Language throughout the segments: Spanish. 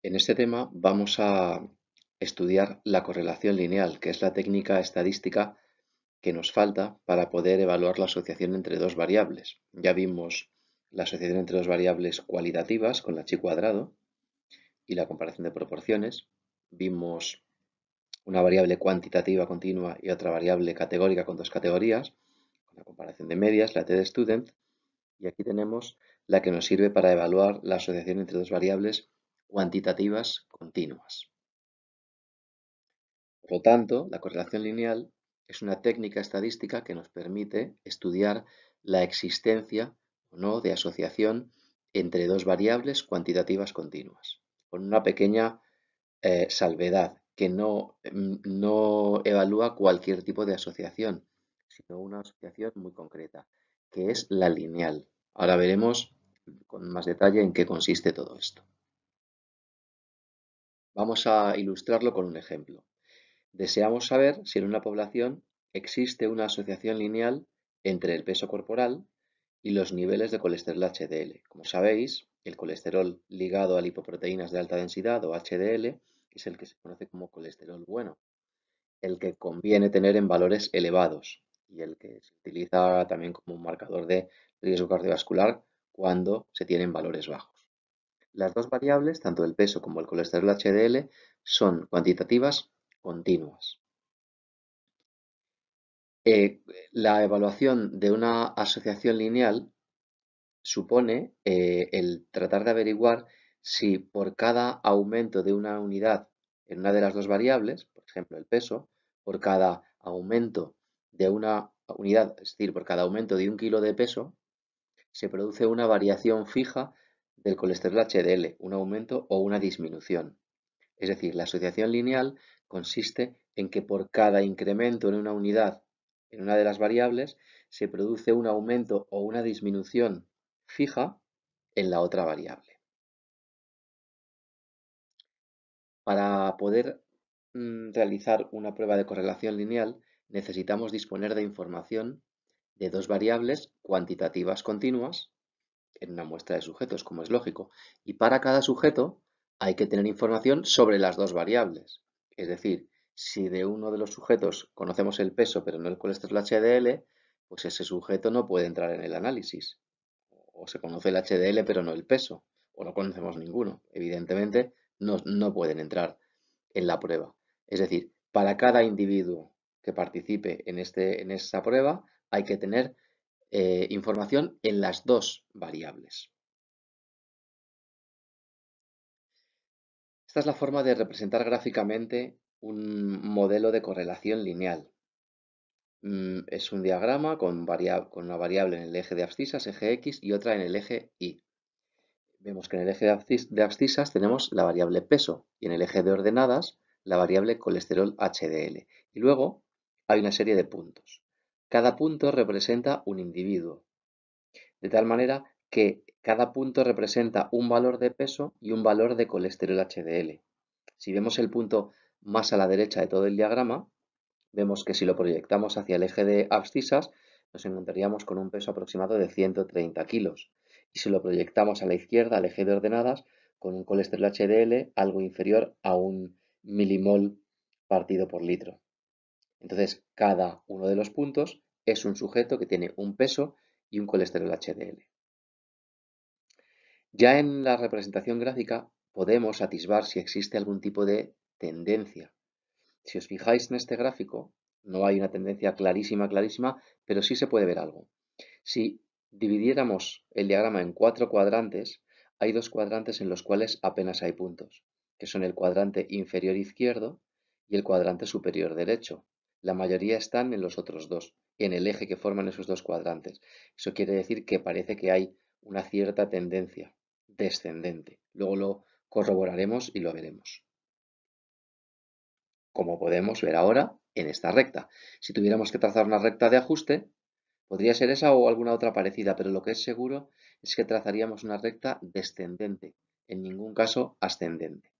En este tema vamos a estudiar la correlación lineal, que es la técnica estadística que nos falta para poder evaluar la asociación entre dos variables. Ya vimos la asociación entre dos variables cualitativas con la chi cuadrado y la comparación de proporciones. Vimos una variable cuantitativa continua y otra variable categórica con dos categorías, con la comparación de medias, la T de student, y aquí tenemos la que nos sirve para evaluar la asociación entre dos variables cuantitativas continuas. Por lo tanto, la correlación lineal es una técnica estadística que nos permite estudiar la existencia o no de asociación entre dos variables cuantitativas continuas, con una pequeña eh, salvedad que mm, no evalúa cualquier tipo de asociación, sino una asociación muy concreta, que es la lineal. Ahora veremos con más detalle en qué consiste todo esto. Vamos a ilustrarlo con un ejemplo. Deseamos saber si en una población existe una asociación lineal entre el peso corporal y los niveles de colesterol HDL. Como sabéis, el colesterol ligado a lipoproteínas de alta densidad o HDL es el que se conoce como colesterol bueno, el que conviene tener en valores elevados y el que se utiliza también como un marcador de riesgo cardiovascular cuando se tienen valores bajos. Las dos variables, tanto el peso como el colesterol HDL, son cuantitativas continuas. Eh, la evaluación de una asociación lineal supone eh, el tratar de averiguar si por cada aumento de una unidad en una de las dos variables, por ejemplo el peso, por cada aumento de una unidad, es decir, por cada aumento de un kilo de peso, se produce una variación fija del colesterol HDL, un aumento o una disminución. Es decir, la asociación lineal consiste en que por cada incremento en una unidad, en una de las variables, se produce un aumento o una disminución fija en la otra variable. Para poder mm, realizar una prueba de correlación lineal necesitamos disponer de información de dos variables cuantitativas continuas en una muestra de sujetos, como es lógico. Y para cada sujeto hay que tener información sobre las dos variables. Es decir, si de uno de los sujetos conocemos el peso pero no el colesterol HDL, pues ese sujeto no puede entrar en el análisis. O se conoce el HDL pero no el peso, o no conocemos ninguno. Evidentemente, no, no pueden entrar en la prueba. Es decir, para cada individuo que participe en, este, en esa prueba hay que tener eh, información en las dos variables. Esta es la forma de representar gráficamente un modelo de correlación lineal. Mm, es un diagrama con, una variable en el eje de abscisas, eje X, y otra en el eje Y. Vemos que en el eje de abscisas tenemos la variable peso y en el eje de ordenadas la variable colesterol HDL. Y luego hay una serie de puntos. Cada punto representa un individuo. De tal manera que cada punto representa un valor de peso y un valor de colesterol HDL. Si vemos el punto más a la derecha de todo el diagrama, vemos que si lo proyectamos hacia el eje de abscisas, nos encontraríamos con un peso aproximado de 130 kilos. Y si lo proyectamos a la izquierda, al eje de ordenadas, con un colesterol HDL algo inferior a un milimol partido por litro. Entonces, cada uno de los puntos es un sujeto que tiene un peso y un colesterol HDL. Ya en la representación gráfica podemos atisbar si existe algún tipo de tendencia. Si os fijáis en este gráfico, no hay una tendencia clarísima, clarísima, pero sí se puede ver algo. Si dividiéramos el diagrama en cuatro cuadrantes, hay dos cuadrantes en los cuales apenas hay puntos, que son el cuadrante inferior izquierdo y el cuadrante superior derecho, la mayoría están en los otros dos, en el eje que forman esos dos cuadrantes. Eso quiere decir que parece que hay una cierta tendencia descendente. Luego lo corroboraremos y lo veremos. Como podemos ver ahora en esta recta. Si tuviéramos que trazar una recta de ajuste, podría ser esa o alguna otra parecida, pero lo que es seguro es que trazaríamos una recta descendente, en ningún caso ascendente.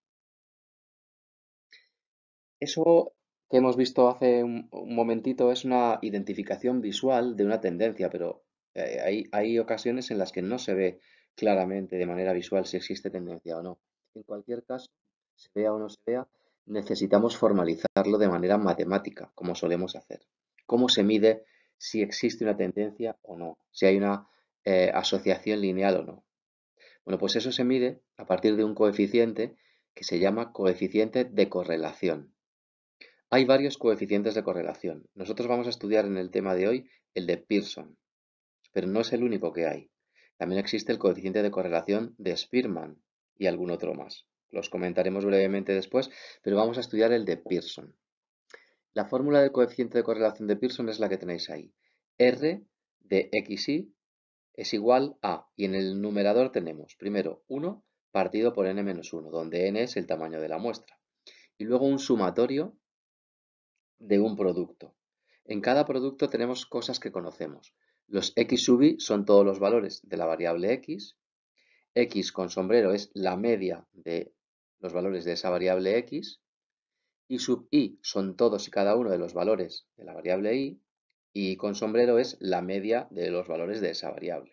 Eso que hemos visto hace un, momentito es una identificación visual de una tendencia, pero eh, hay, ocasiones en las que no se ve claramente de manera visual si existe tendencia o no. En cualquier caso, se vea o no se vea, necesitamos formalizarlo de manera matemática, como solemos hacer. ¿Cómo se mide si existe una tendencia o no? Si hay una eh, asociación lineal o no. Bueno, pues eso se mide a partir de un coeficiente que se llama coeficiente de correlación. Hay varios coeficientes de correlación. Nosotros vamos a estudiar en el tema de hoy el de Pearson, pero no es el único que hay. También existe el coeficiente de correlación de Spearman y algún otro más. Los comentaremos brevemente después, pero vamos a estudiar el de Pearson. La fórmula del coeficiente de correlación de Pearson es la que tenéis ahí. R de xy es igual a, y en el numerador tenemos primero 1 partido por n-1, donde n es el tamaño de la muestra. Y luego un sumatorio de un producto. En cada producto tenemos cosas que conocemos. Los x sub i son todos los valores de la variable x. x con sombrero es la media de los valores de esa variable x. y sub i son todos y cada uno de los valores de la variable y. y con sombrero es la media de los valores de esa variable.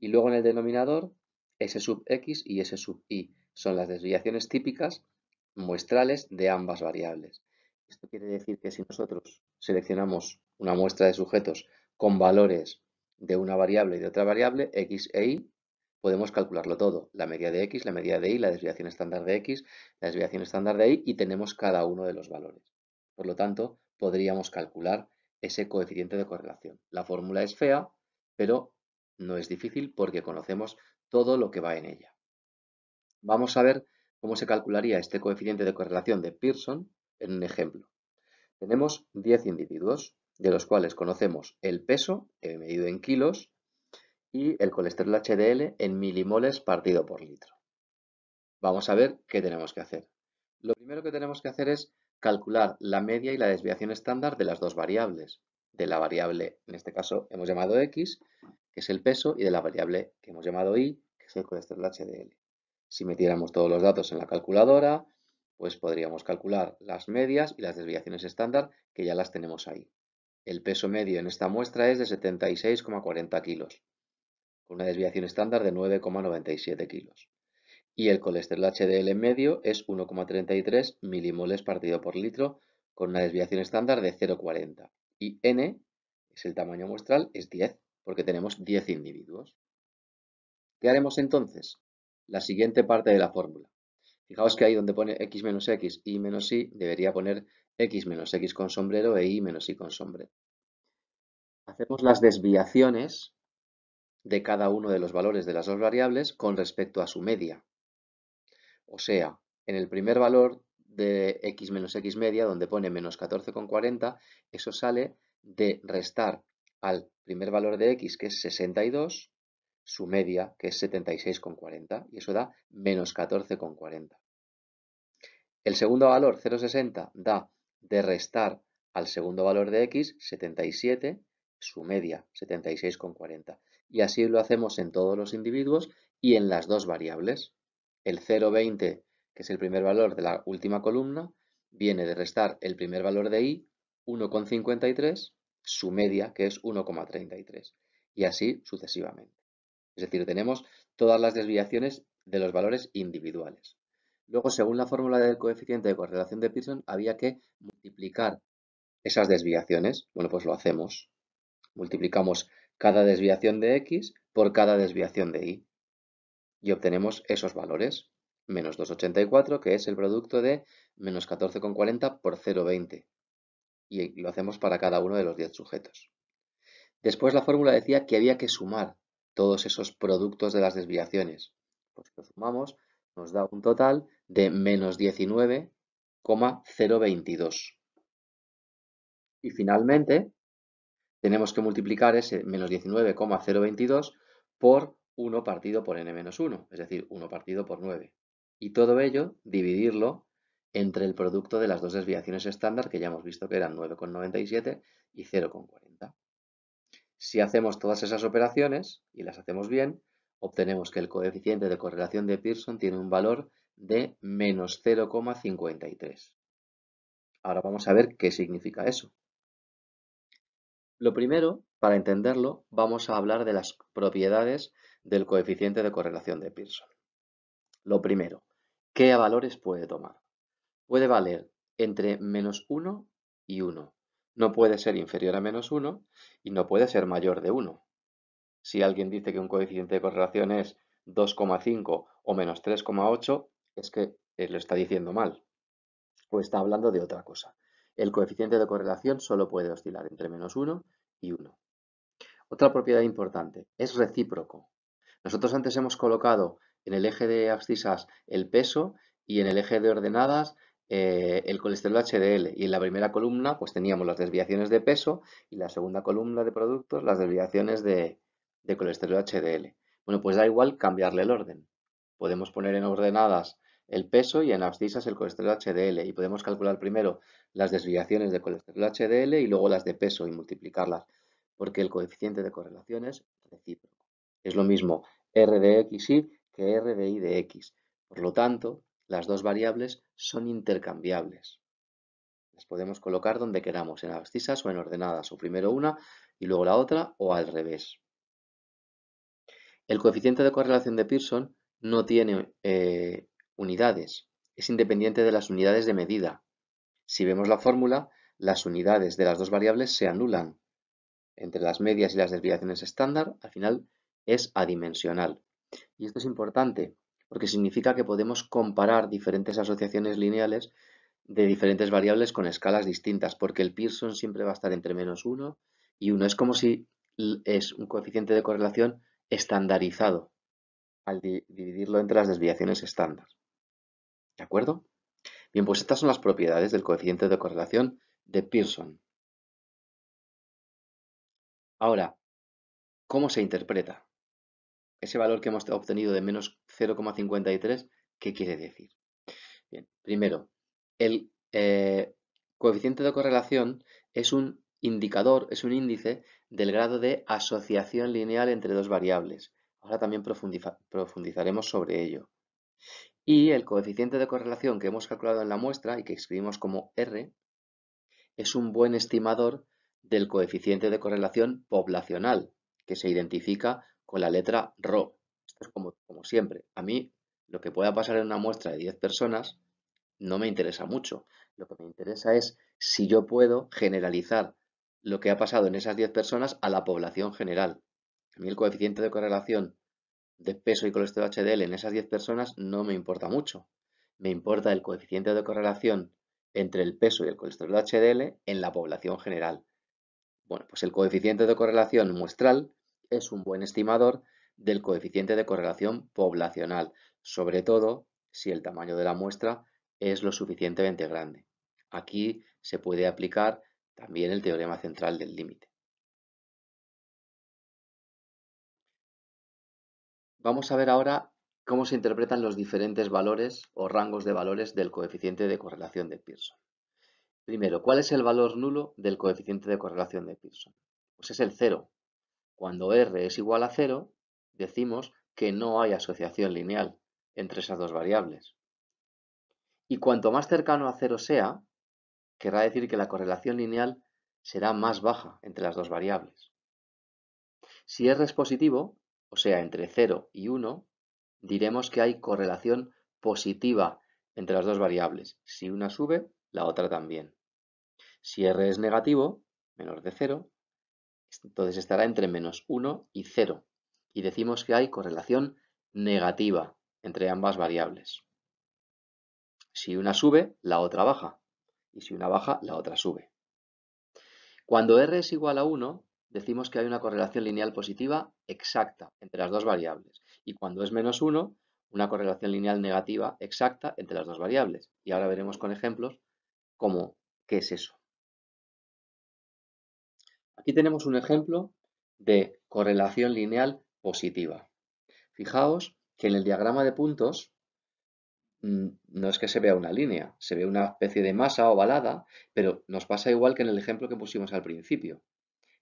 Y luego en el denominador, s sub x y s sub i son las desviaciones típicas muestrales de ambas variables. Esto quiere decir que si nosotros seleccionamos una muestra de sujetos con valores de una variable y de otra variable, x e y, podemos calcularlo todo. La media de x, la media de y, la desviación estándar de x, la desviación estándar de y, y tenemos cada uno de los valores. Por lo tanto, podríamos calcular ese coeficiente de correlación. La fórmula es fea, pero no es difícil porque conocemos todo lo que va en ella. Vamos a ver cómo se calcularía este coeficiente de correlación de Pearson en un ejemplo. Tenemos 10 individuos, de los cuales conocemos el peso, eh, medido en kilos, y el colesterol HDL en milimoles partido por litro. Vamos a ver qué tenemos que hacer. Lo primero que tenemos que hacer es calcular la media y la desviación estándar de las dos variables, de la variable, en este caso hemos llamado X, que es el peso, y de la variable que hemos llamado Y, que es el colesterol HDL. Si metiéramos todos los datos en la calculadora, pues podríamos calcular las medias y las desviaciones estándar, que ya las tenemos ahí. El peso medio en esta muestra es de 76,40 kilos, con una desviación estándar de 9,97 kilos. Y el colesterol HDL medio es 1,33 milimoles partido por litro, con una desviación estándar de 0,40. Y N, es el tamaño muestral, es 10, porque tenemos 10 individuos. ¿Qué haremos entonces? La siguiente parte de la fórmula. Fijaos que ahí donde pone x menos x, y menos y, debería poner x menos x con sombrero e y menos y con sombrero. Hacemos las desviaciones de cada uno de los valores de las dos variables con respecto a su media. O sea, en el primer valor de x menos x media, donde pone menos 14,40, eso sale de restar al primer valor de x, que es 62, su media, que es 76,40, y eso da menos 14,40. El segundo valor, 0,60, da de restar al segundo valor de x, 77, su media, 76,40. Y así lo hacemos en todos los individuos y en las dos variables. El 0,20, que es el primer valor de la última columna, viene de restar el primer valor de y, 1,53, su media, que es 1,33. Y así sucesivamente. Es decir, tenemos todas las desviaciones de los valores individuales. Luego, según la fórmula del coeficiente de correlación de Pearson, había que multiplicar esas desviaciones. Bueno, pues lo hacemos. Multiplicamos cada desviación de x por cada desviación de y. Y obtenemos esos valores. Menos 2,84, que es el producto de menos 14,40 por 0,20. Y lo hacemos para cada uno de los 10 sujetos. Después la fórmula decía que había que sumar todos esos productos de las desviaciones. Pues lo sumamos, nos da un total de menos 19,022. Y finalmente, tenemos que multiplicar ese menos 19,022 por 1 partido por n menos 1, es decir, 1 partido por 9. Y todo ello dividirlo entre el producto de las dos desviaciones estándar que ya hemos visto que eran 9,97 y 0,40. Si hacemos todas esas operaciones y las hacemos bien, obtenemos que el coeficiente de correlación de Pearson tiene un valor de menos 0,53. Ahora vamos a ver qué significa eso. Lo primero, para entenderlo, vamos a hablar de las propiedades del coeficiente de correlación de Pearson. Lo primero, ¿qué valores puede tomar? Puede valer entre menos 1 y 1. No puede ser inferior a menos 1 y no puede ser mayor de 1. Si alguien dice que un coeficiente de correlación es 2,5 o menos 3,8, es que lo está diciendo mal o está hablando de otra cosa. El coeficiente de correlación solo puede oscilar entre menos 1 y 1. Otra propiedad importante, es recíproco. Nosotros antes hemos colocado en el eje de abscisas el peso y en el eje de ordenadas eh, el colesterol HDL y en la primera columna pues teníamos las desviaciones de peso y la segunda columna de productos las desviaciones de, de colesterol HDL. Bueno, pues da igual cambiarle el orden. Podemos poner en ordenadas el peso y en abscisas el colesterol HDL y podemos calcular primero las desviaciones de colesterol HDL y luego las de peso y multiplicarlas porque el coeficiente de correlación es recíproco. Es lo mismo R de XY que R de Y de X. Por lo tanto, las dos variables son intercambiables. Las podemos colocar donde queramos, en abscisas o en ordenadas, o primero una y luego la otra, o al revés. El coeficiente de correlación de Pearson no tiene eh, unidades, es independiente de las unidades de medida. Si vemos la fórmula, las unidades de las dos variables se anulan. Entre las medias y las desviaciones estándar, al final es adimensional. Y esto es importante porque significa que podemos comparar diferentes asociaciones lineales de diferentes variables con escalas distintas, porque el Pearson siempre va a estar entre menos 1 y 1. Es como si es un coeficiente de correlación estandarizado al dividirlo entre las desviaciones estándar. ¿De acuerdo? Bien, pues estas son las propiedades del coeficiente de correlación de Pearson. Ahora, ¿cómo se interpreta? ese valor que hemos obtenido de menos 0,53, ¿qué quiere decir? Bien, primero, el eh, coeficiente de correlación es un indicador, es un índice del grado de asociación lineal entre dos variables. Ahora también profundizaremos sobre ello. Y el coeficiente de correlación que hemos calculado en la muestra y que escribimos como R es un buen estimador del coeficiente de correlación poblacional, que se identifica con la letra RO. Esto es como, como siempre. A mí lo que pueda pasar en una muestra de 10 personas no me interesa mucho. Lo que me interesa es si yo puedo generalizar lo que ha pasado en esas 10 personas a la población general. A mí el coeficiente de correlación de peso y colesterol HDL en esas 10 personas no me importa mucho. Me importa el coeficiente de correlación entre el peso y el colesterol HDL en la población general. Bueno, pues el coeficiente de correlación muestral es un buen estimador del coeficiente de correlación poblacional, sobre todo si el tamaño de la muestra es lo suficientemente grande. Aquí se puede aplicar también el teorema central del límite. Vamos a ver ahora cómo se interpretan los diferentes valores o rangos de valores del coeficiente de correlación de Pearson. Primero, ¿cuál es el valor nulo del coeficiente de correlación de Pearson? Pues es el cero, cuando r es igual a 0, decimos que no hay asociación lineal entre esas dos variables. Y cuanto más cercano a 0 sea, querrá decir que la correlación lineal será más baja entre las dos variables. Si r es positivo, o sea, entre 0 y 1, diremos que hay correlación positiva entre las dos variables. Si una sube, la otra también. Si r es negativo, menor de 0, entonces estará entre menos 1 y 0. Y decimos que hay correlación negativa entre ambas variables. Si una sube, la otra baja. Y si una baja, la otra sube. Cuando r es igual a 1, decimos que hay una correlación lineal positiva exacta entre las dos variables. Y cuando es menos 1, una correlación lineal negativa exacta entre las dos variables. Y ahora veremos con ejemplos cómo, qué es eso. Aquí tenemos un ejemplo de correlación lineal positiva. Fijaos que en el diagrama de puntos mm, no es que se vea una línea, se ve una especie de masa ovalada, pero nos pasa igual que en el ejemplo que pusimos al principio.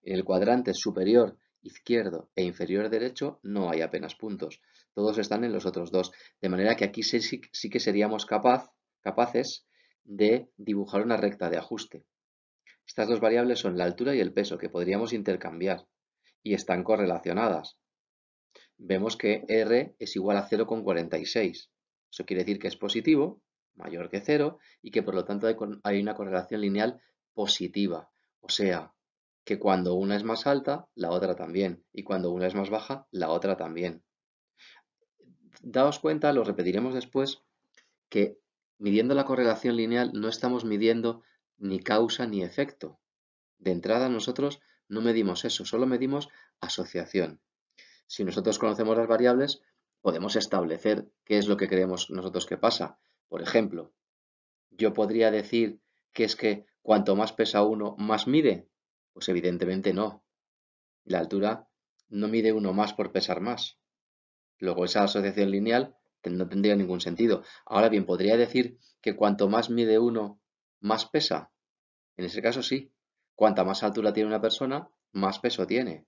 En el cuadrante superior izquierdo e inferior derecho no hay apenas puntos, todos están en los otros dos, de manera que aquí sí, que seríamos capaces de dibujar una recta de ajuste. Estas dos variables son la altura y el peso, que podríamos intercambiar, y están correlacionadas. Vemos que R es igual a 0,46. Eso quiere decir que es positivo, mayor que 0, y que por lo tanto hay una correlación lineal positiva. O sea, que cuando una es más alta, la otra también, y cuando una es más baja, la otra también. Daos cuenta, lo repetiremos después, que midiendo la correlación lineal no estamos midiendo ni causa ni efecto. De entrada nosotros no medimos eso, solo medimos asociación. Si nosotros conocemos las variables, podemos establecer qué es lo que creemos nosotros que pasa. Por ejemplo, yo podría decir que es que cuanto más pesa uno, más mide. Pues evidentemente no. La altura no mide uno más por pesar más. Luego esa asociación lineal no tendría ningún sentido. Ahora bien, podría decir que cuanto más mide uno, más pesa. En ese caso sí. Cuanta más altura tiene una persona, más peso tiene.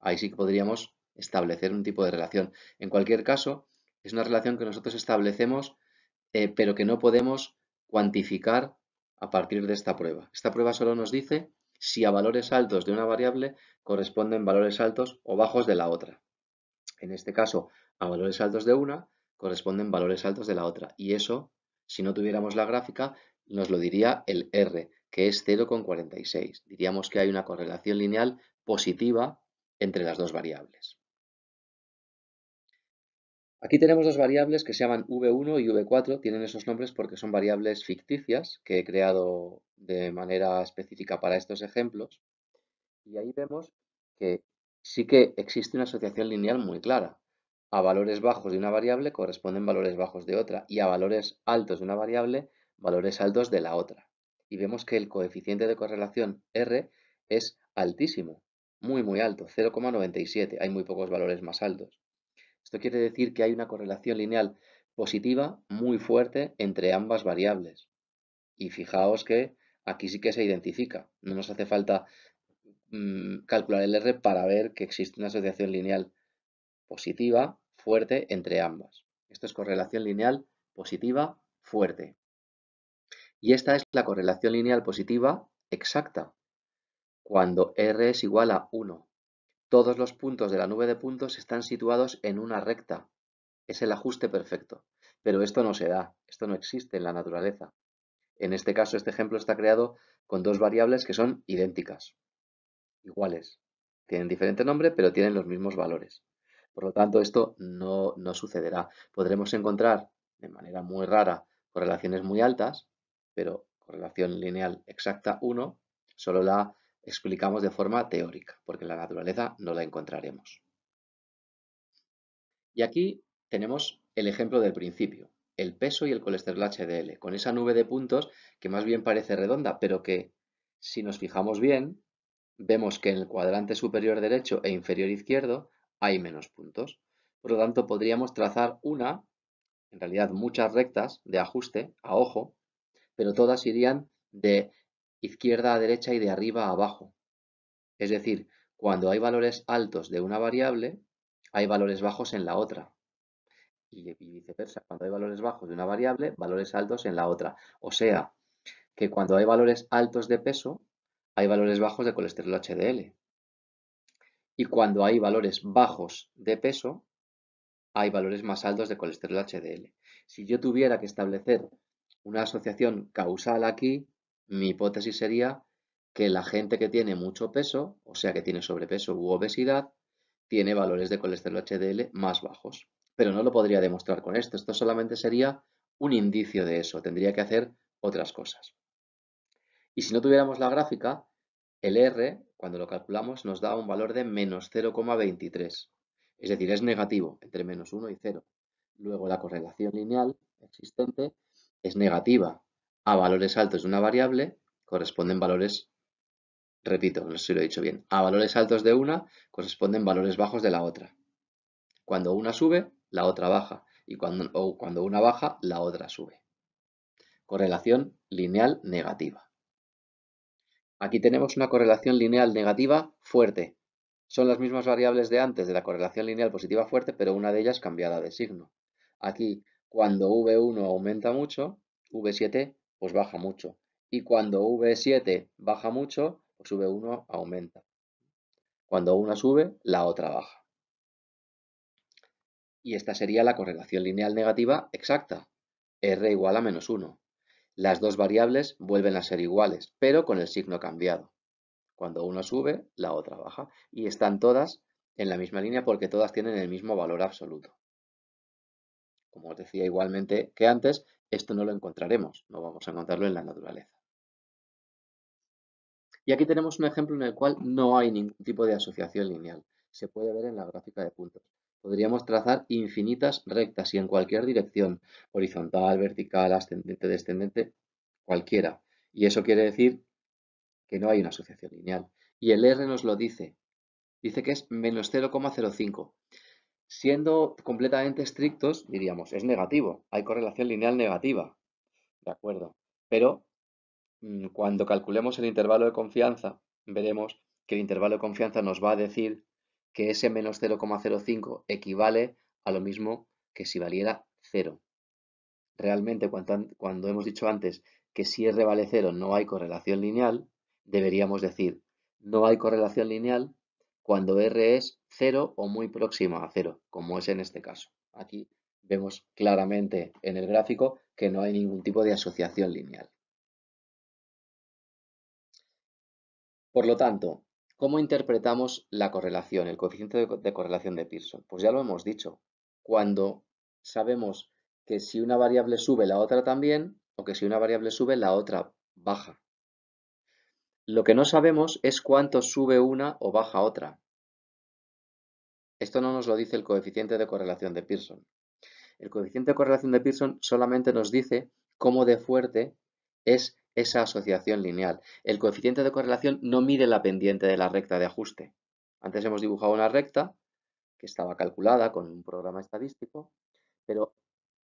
Ahí sí que podríamos establecer un tipo de relación. En cualquier caso, es una relación que nosotros establecemos, eh, pero que no podemos cuantificar a partir de esta prueba. Esta prueba solo nos dice si a valores altos de una variable corresponden valores altos o bajos de la otra. En este caso, a valores altos de una corresponden valores altos de la otra. Y eso, si no tuviéramos la gráfica, nos lo diría el R, que es 0,46. Diríamos que hay una correlación lineal positiva entre las dos variables. Aquí tenemos dos variables que se llaman V1 y V4, tienen esos nombres porque son variables ficticias que he creado de manera específica para estos ejemplos. Y ahí vemos que sí que existe una asociación lineal muy clara. A valores bajos de una variable corresponden valores bajos de otra y a valores altos de una variable valores altos de la otra. Y vemos que el coeficiente de correlación R es altísimo, muy muy alto, 0,97. Hay muy pocos valores más altos. Esto quiere decir que hay una correlación lineal positiva muy fuerte entre ambas variables. Y fijaos que aquí sí que se identifica. No nos hace falta mm, calcular el R para ver que existe una asociación lineal positiva fuerte entre ambas. Esto es correlación lineal positiva fuerte. Y esta es la correlación lineal positiva exacta, cuando R es igual a 1. Todos los puntos de la nube de puntos están situados en una recta. Es el ajuste perfecto. Pero esto no se da, esto no existe en la naturaleza. En este caso, este ejemplo está creado con dos variables que son idénticas, iguales. Tienen diferente nombre, pero tienen los mismos valores. Por lo tanto, esto no, no sucederá. Podremos encontrar, de manera muy rara, correlaciones muy altas, pero correlación lineal exacta 1 solo la explicamos de forma teórica, porque en la naturaleza no la encontraremos. Y aquí tenemos el ejemplo del principio, el peso y el colesterol HDL, con esa nube de puntos que más bien parece redonda, pero que si nos fijamos bien, vemos que en el cuadrante superior derecho e inferior izquierdo hay menos puntos. Por lo tanto, podríamos trazar una, en realidad muchas rectas de ajuste a ojo, pero todas irían de izquierda a derecha y de arriba a abajo. Es decir, cuando hay valores altos de una variable, hay valores bajos en la otra. Y, viceversa, cuando hay valores bajos de una variable, valores altos en la otra. O sea, que cuando hay valores altos de peso, hay valores bajos de colesterol HDL. Y cuando hay valores bajos de peso, hay valores más altos de colesterol HDL. Si yo tuviera que establecer una asociación causal aquí, mi hipótesis sería que la gente que tiene mucho peso, o sea que tiene sobrepeso u obesidad, tiene valores de colesterol HDL más bajos. Pero no lo podría demostrar con esto, esto solamente sería un indicio de eso, tendría que hacer otras cosas. Y si no tuviéramos la gráfica, el R, cuando lo calculamos, nos da un valor de menos 0,23. Es decir, es negativo entre menos 1 y 0. Luego la correlación lineal existente es negativa a valores altos de una variable, corresponden valores, repito, no sé si lo he dicho bien, a valores altos de una corresponden valores bajos de la otra. Cuando una sube, la otra baja. Y cuando, cuando una baja, la otra sube. Correlación lineal negativa. Aquí tenemos una correlación lineal negativa fuerte. Son las mismas variables de antes de la correlación lineal positiva fuerte, pero una de ellas cambiada de signo. Aquí cuando V1 aumenta mucho, V7 pues baja mucho. Y cuando V7 baja mucho, pues V1 aumenta. Cuando una sube, la otra baja. Y esta sería la correlación lineal negativa exacta, R igual a menos 1. Las dos variables vuelven a ser iguales, pero con el signo cambiado. Cuando una sube, la otra baja. Y están todas en la misma línea porque todas tienen el mismo valor absoluto como os decía igualmente que antes, esto no lo encontraremos, no vamos a encontrarlo en la naturaleza. Y aquí tenemos un ejemplo en el cual no hay ningún tipo de asociación lineal. Se puede ver en la gráfica de puntos. Podríamos trazar infinitas rectas y en cualquier dirección, horizontal, vertical, ascendente, descendente, cualquiera. Y eso quiere decir que no hay una asociación lineal. Y el R nos lo dice. Dice que es menos 0,05. Siendo completamente estrictos, diríamos, es negativo, hay correlación lineal negativa. ¿De acuerdo? Pero mm, cuando calculemos el intervalo de confianza, veremos que el intervalo de confianza nos va a decir que ese menos 0,05 equivale a lo mismo que si valiera 0. Realmente, cuando, cuando hemos dicho antes que si R vale 0 no hay correlación lineal, deberíamos decir no hay correlación lineal cuando R es cero o muy próxima a cero, como es en este caso. Aquí vemos claramente en el gráfico que no hay ningún tipo de asociación lineal. Por lo tanto, ¿cómo interpretamos la correlación, el coeficiente de, de correlación de Pearson? Pues ya lo hemos dicho. Cuando sabemos que si una variable sube, la otra también, o que si una variable sube, la otra baja. Lo que no sabemos es cuánto sube una o baja otra. Esto no nos lo dice el coeficiente de correlación de Pearson. El coeficiente de correlación de Pearson solamente nos dice cómo de fuerte es esa asociación lineal. El coeficiente de correlación no mide la pendiente de la recta de ajuste. Antes hemos dibujado una recta que estaba calculada con un programa estadístico, pero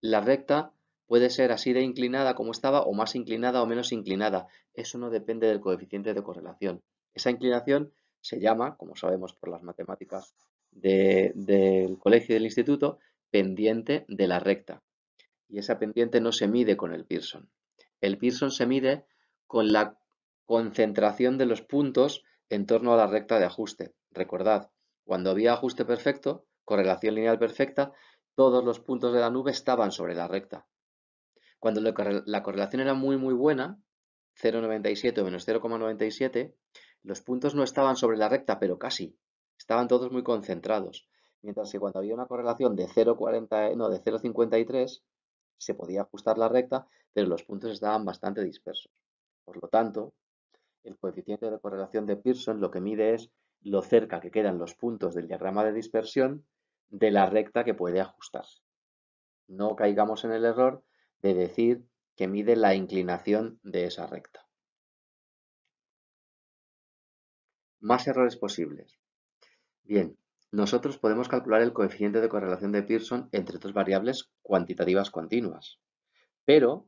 la recta Puede ser así de inclinada como estaba o más inclinada o menos inclinada. Eso no depende del coeficiente de correlación. Esa inclinación se llama, como sabemos por las matemáticas del colegio y del instituto, pendiente de la recta. Y esa pendiente no se mide con el Pearson. El Pearson se mide con la concentración de los puntos en torno a la recta de ajuste. Recordad, cuando había ajuste perfecto, correlación lineal perfecta, todos los puntos de la nube estaban sobre la recta. Cuando la correlación era muy muy buena, 0,97 menos 0,97, los puntos no estaban sobre la recta, pero casi. Estaban todos muy concentrados. Mientras que cuando había una correlación de 0,40, no, de 0,53, se podía ajustar la recta, pero los puntos estaban bastante dispersos. Por lo tanto, el coeficiente de correlación de Pearson lo que mide es lo cerca que quedan los puntos del diagrama de dispersión de la recta que puede ajustarse. No caigamos en el error de decir que mide la inclinación de esa recta. Más errores posibles. Bien, nosotros podemos calcular el coeficiente de correlación de Pearson entre dos variables cuantitativas continuas. Pero,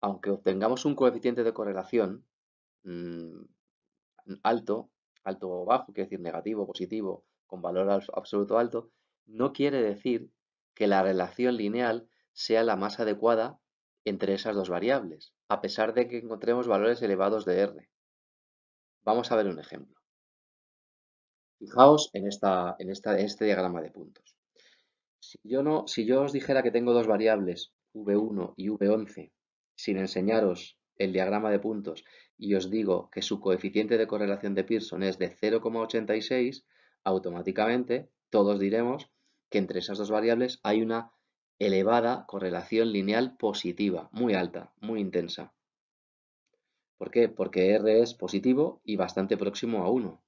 aunque obtengamos un coeficiente de correlación mm, alto, alto o bajo, quiere decir negativo, positivo, con valor absoluto alto, no quiere decir que la relación lineal sea la más adecuada entre esas dos variables, a pesar de que encontremos valores elevados de R. Vamos a ver un ejemplo. Fijaos en, esta, en esta, este diagrama de puntos. Si yo, no, si yo os dijera que tengo dos variables, V1 y V11, sin enseñaros el diagrama de puntos y os digo que su coeficiente de correlación de Pearson es de 0,86, automáticamente todos diremos que entre esas dos variables hay una elevada correlación lineal positiva, muy alta, muy intensa. ¿Por qué? Porque R es positivo y bastante próximo a 1.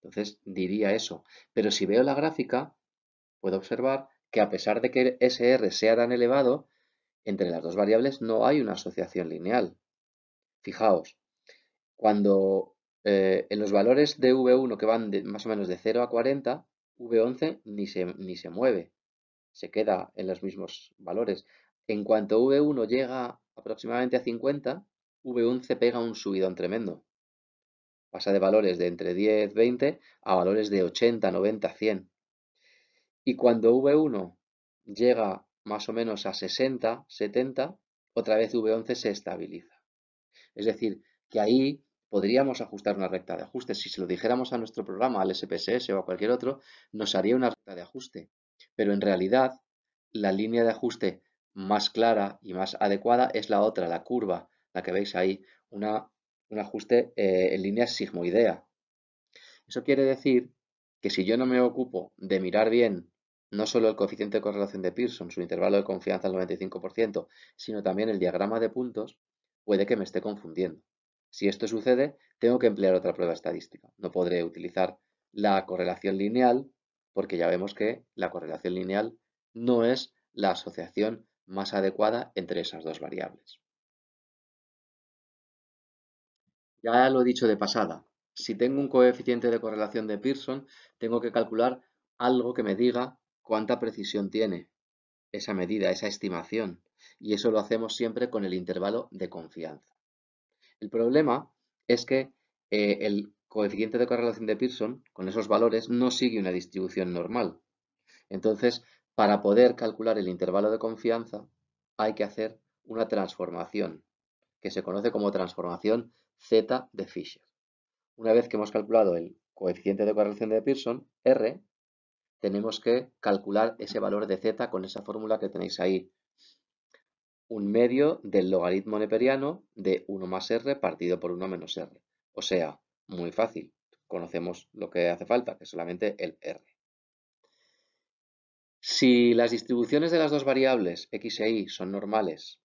Entonces diría eso. Pero si veo la gráfica, puedo observar que a pesar de que SR sea tan elevado, entre las dos variables no hay una asociación lineal. Fijaos, cuando eh, en los valores de V1 que van de, más o menos de 0 a 40, V11 ni ni se mueve se queda en los mismos valores. En cuanto V1 llega aproximadamente a 50, V11 pega un subidón tremendo. Pasa de valores de entre 10, 20 a valores de 80, 90, 100. Y cuando V1 llega más o menos a 60, 70, otra vez V11 se estabiliza. Es decir, que ahí podríamos ajustar una recta de ajuste. Si se lo dijéramos a nuestro programa, al SPSS o a cualquier otro, nos haría una recta de ajuste pero en realidad la línea de ajuste más clara y más adecuada es la otra, la curva, la que veis ahí, un ajuste eh, en línea sigmoidea. Eso quiere decir que si yo no me ocupo de mirar bien no solo el coeficiente de correlación de Pearson, su intervalo de confianza al 95%, sino también el diagrama de puntos, puede que me esté confundiendo. Si esto sucede, tengo que emplear otra prueba estadística. No podré utilizar la correlación lineal porque ya vemos que la correlación lineal no es la asociación más adecuada entre esas dos variables. Ya lo he dicho de pasada, si tengo un coeficiente de correlación de Pearson, tengo que calcular algo que me diga cuánta precisión tiene esa medida, esa estimación, y eso lo hacemos siempre con el intervalo de confianza. El problema es que eh, el coeficiente de correlación de Pearson con esos valores no sigue una distribución normal. Entonces, para poder calcular el intervalo de confianza, hay que hacer una transformación, que se conoce como transformación Z de Fisher. Una vez que hemos calculado el coeficiente de correlación de Pearson, R, tenemos que calcular ese valor de Z con esa fórmula que tenéis ahí. Un medio del logaritmo neperiano de 1 más R partido por 1 menos R. O sea, muy fácil. Conocemos lo que hace falta, que es solamente el R. Si las distribuciones de las dos variables x e y son normales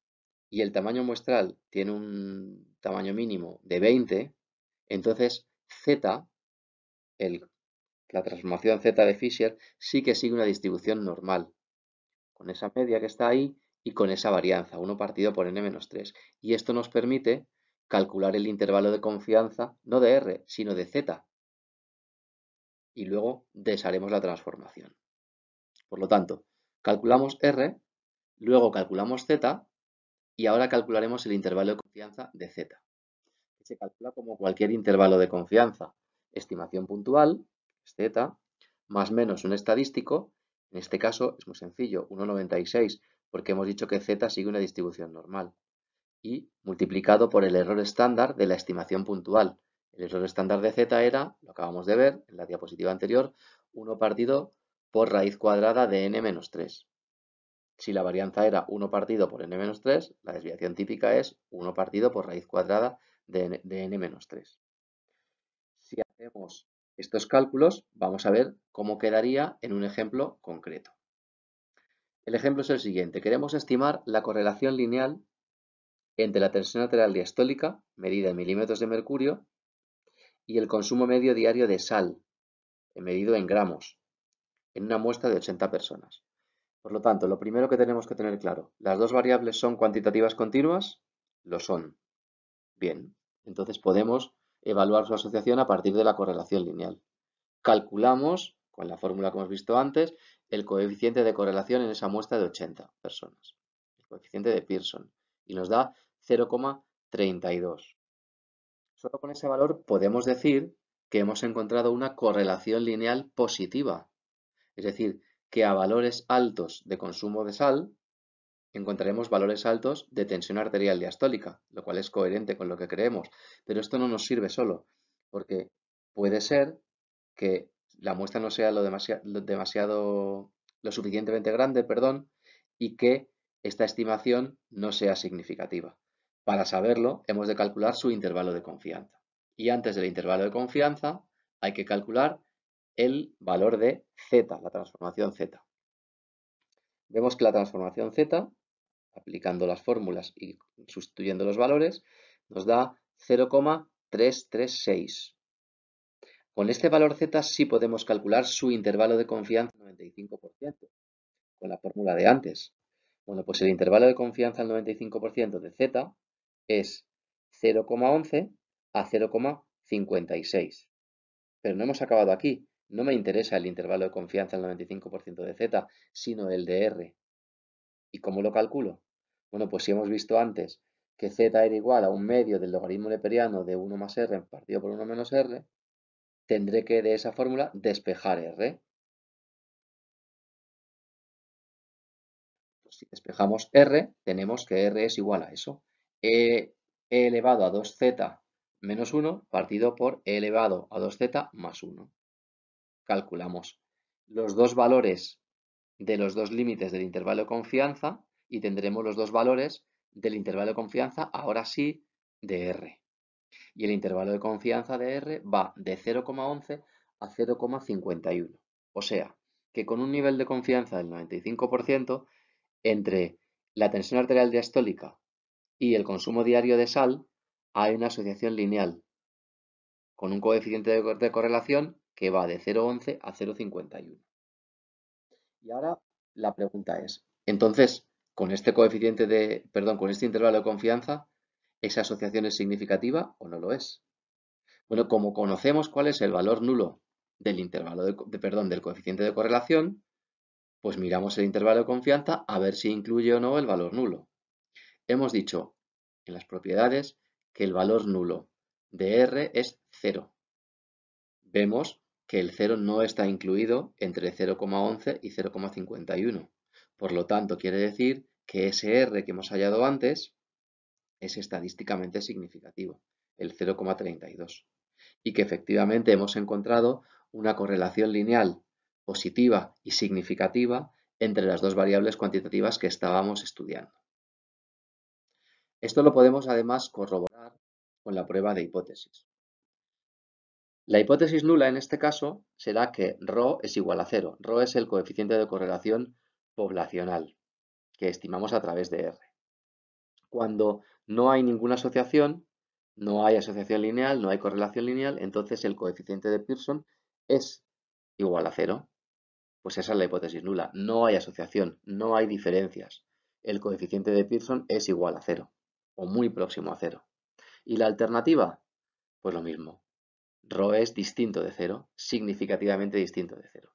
y el tamaño muestral tiene un tamaño mínimo de 20, entonces z, la transformación z de Fisher, sí que sigue una distribución normal, con esa media que está ahí y con esa varianza, 1 partido por n-3. Y esto nos permite calcular el intervalo de confianza, no de R, sino de Z. Y luego desharemos la transformación. Por lo tanto, calculamos R, luego calculamos Z y ahora calcularemos el intervalo de confianza de Z. se calcula como cualquier intervalo de confianza. Estimación puntual, Z, más menos un estadístico. En este caso es muy sencillo, 1,96, porque hemos dicho que Z sigue una distribución normal y multiplicado por el error estándar de la estimación puntual. El error estándar de z era, lo acabamos de ver en la diapositiva anterior, 1 partido por raíz cuadrada de n 3. Si la varianza era 1 partido por n 3, la desviación típica es 1 partido por raíz cuadrada de n 3. Si hacemos estos cálculos, vamos a ver cómo quedaría en un ejemplo concreto. El ejemplo es el siguiente. Queremos estimar la correlación lineal entre la tensión arterial diastólica, medida en milímetros de mercurio, y el consumo medio diario de sal, medido en gramos, en una muestra de 80 personas. Por lo tanto, lo primero que tenemos que tener claro, ¿las dos variables son cuantitativas continuas? Lo son. Bien, entonces podemos evaluar su asociación a partir de la correlación lineal. Calculamos, con la fórmula que hemos visto antes, el coeficiente de correlación en esa muestra de 80 personas, el coeficiente de Pearson, y nos da 0,32. Solo con ese valor podemos decir que hemos encontrado una correlación lineal positiva, es decir, que a valores altos de consumo de sal encontraremos valores altos de tensión arterial diastólica, lo cual es coherente con lo que creemos, pero esto no nos sirve solo, porque puede ser que la muestra no sea lo demasiado, lo, suficientemente grande, perdón, y que esta estimación no sea significativa. Para saberlo, hemos de calcular su intervalo de confianza. Y antes del intervalo de confianza, hay que calcular el valor de z, la transformación z. Vemos que la transformación z, aplicando las fórmulas y sustituyendo los valores, nos da 0,336. Con este valor z sí podemos calcular su intervalo de confianza del 95%, con la fórmula de antes. Bueno, pues el intervalo de confianza al 95% de z es 0,11 a 0,56. Pero no hemos acabado aquí. No me interesa el intervalo de confianza del 95% de Z, sino el de R. ¿Y cómo lo calculo? Bueno, pues si hemos visto antes que Z era igual a un medio del logaritmo leperiano de 1 más R partido por 1 menos R, tendré que de esa fórmula despejar R. Pues si despejamos R, tenemos que R es igual a eso, e, e elevado a 2z menos 1 partido por e elevado a 2z más 1. Calculamos los dos valores de los dos límites del intervalo de confianza y tendremos los dos valores del intervalo de confianza, ahora sí, de R. Y el intervalo de confianza de R va de 0,11 a 0,51. O sea, que con un nivel de confianza del 95%, entre la tensión arterial diastólica y el consumo diario de sal, hay una asociación lineal con un coeficiente de correlación que va de 0,11 a 0,51. Y ahora la pregunta es, entonces, con este coeficiente de, perdón, con este intervalo de confianza, ¿esa asociación es significativa o no lo es? Bueno, como conocemos cuál es el valor nulo del intervalo de, perdón, del coeficiente de correlación, pues miramos el intervalo de confianza a ver si incluye o no el valor nulo. Hemos dicho en las propiedades que el valor nulo de R es 0. Vemos que el 0 no está incluido entre 0,11 y 0,51. Por lo tanto, quiere decir que ese R que hemos hallado antes es estadísticamente significativo, el 0,32. Y que efectivamente hemos encontrado una correlación lineal positiva y significativa entre las dos variables cuantitativas que estábamos estudiando. Esto lo podemos además corroborar con la prueba de hipótesis. La hipótesis nula en este caso será que rho es igual a cero. ρ es el coeficiente de correlación poblacional que estimamos a través de R. Cuando no hay ninguna asociación, no hay asociación lineal, no hay correlación lineal, entonces el coeficiente de Pearson es igual a cero. Pues esa es la hipótesis nula. No hay asociación, no hay diferencias. El coeficiente de Pearson es igual a cero o muy próximo a cero. ¿Y la alternativa? Pues lo mismo. Rho es distinto de cero, significativamente distinto de cero.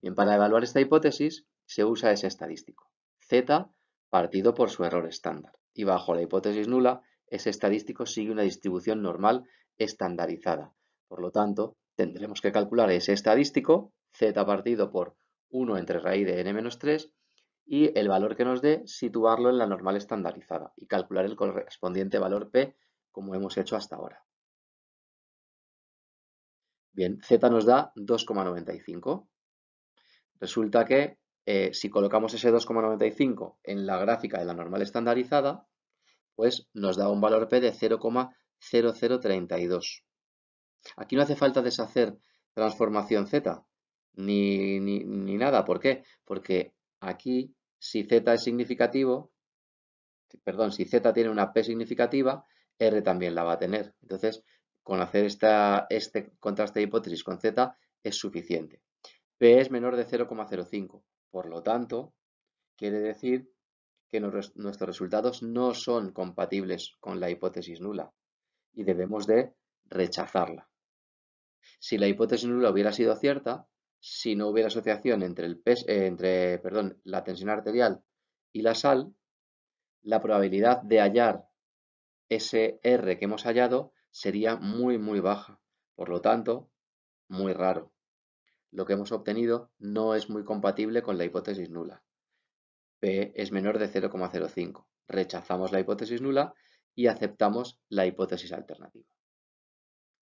Bien, para evaluar esta hipótesis se usa ese estadístico. Z partido por su error estándar. Y bajo la hipótesis nula, ese estadístico sigue una distribución normal estandarizada. Por lo tanto, tendremos que calcular ese estadístico, z partido por 1 entre raíz de n menos 3, y el valor que nos dé, situarlo en la normal estandarizada y calcular el correspondiente valor P como hemos hecho hasta ahora. Bien, Z nos da 2,95. Resulta que eh, si colocamos ese 2,95 en la gráfica de la normal estandarizada, pues nos da un valor P de 0,0032. Aquí no hace falta deshacer transformación Z ni, ni nada. ¿Por qué? Porque aquí si z es significativo, perdón, si z tiene una p significativa, r también la va a tener. Entonces, con hacer este contraste de hipótesis con z es suficiente. p es menor de 0,05. Por lo tanto, quiere decir que nuestros resultados no son compatibles con la hipótesis nula y debemos de rechazarla. Si la hipótesis nula hubiera sido cierta, si no hubiera asociación entre, el eh, entre la tensión arterial y la sal, la probabilidad de hallar ese R que hemos hallado sería muy, muy baja. Por lo tanto, muy raro. Lo que hemos obtenido no es muy compatible con la hipótesis nula. P es menor de 0,05. Rechazamos la hipótesis nula y aceptamos la hipótesis alternativa,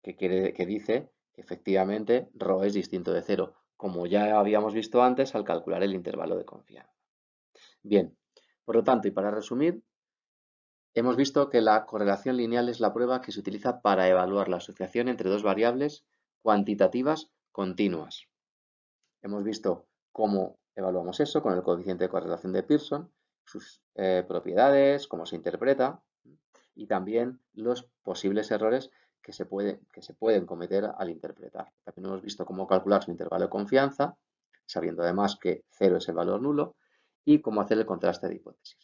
¿Qué quiere, dice Efectivamente, ρ es distinto de 0, como ya habíamos visto antes al calcular el intervalo de confianza. Bien, por lo tanto, y para resumir, hemos visto que la correlación lineal es la prueba que se utiliza para evaluar la asociación entre dos variables cuantitativas continuas. Hemos visto cómo evaluamos eso con el coeficiente de correlación de Pearson, sus eh, propiedades, cómo se interpreta y también los posibles errores que se, puede, que se pueden cometer al interpretar. También hemos visto cómo calcular su intervalo de confianza, sabiendo además que cero es el valor nulo, y cómo hacer el contraste de hipótesis.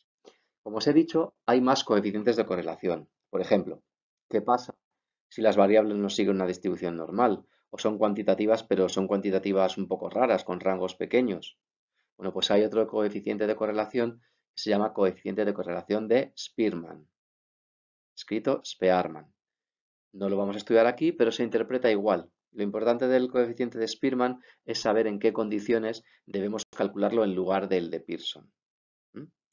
Como os he dicho, hay más coeficientes de correlación. Por ejemplo, ¿qué pasa si las variables no siguen una distribución normal? ¿O son cuantitativas, pero son cuantitativas un poco raras, con rangos pequeños? Bueno, pues hay otro coeficiente de correlación que se llama coeficiente de correlación de Spearman, escrito Spearman. No lo vamos a estudiar aquí, pero se interpreta igual. Lo importante del coeficiente de Spearman es saber en qué condiciones debemos calcularlo en lugar del de Pearson.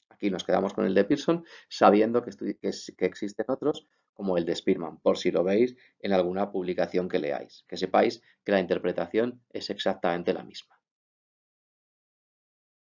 Aquí nos quedamos con el de Pearson sabiendo que existen otros como el de Spearman, por si lo veis en alguna publicación que leáis, que sepáis que la interpretación es exactamente la misma.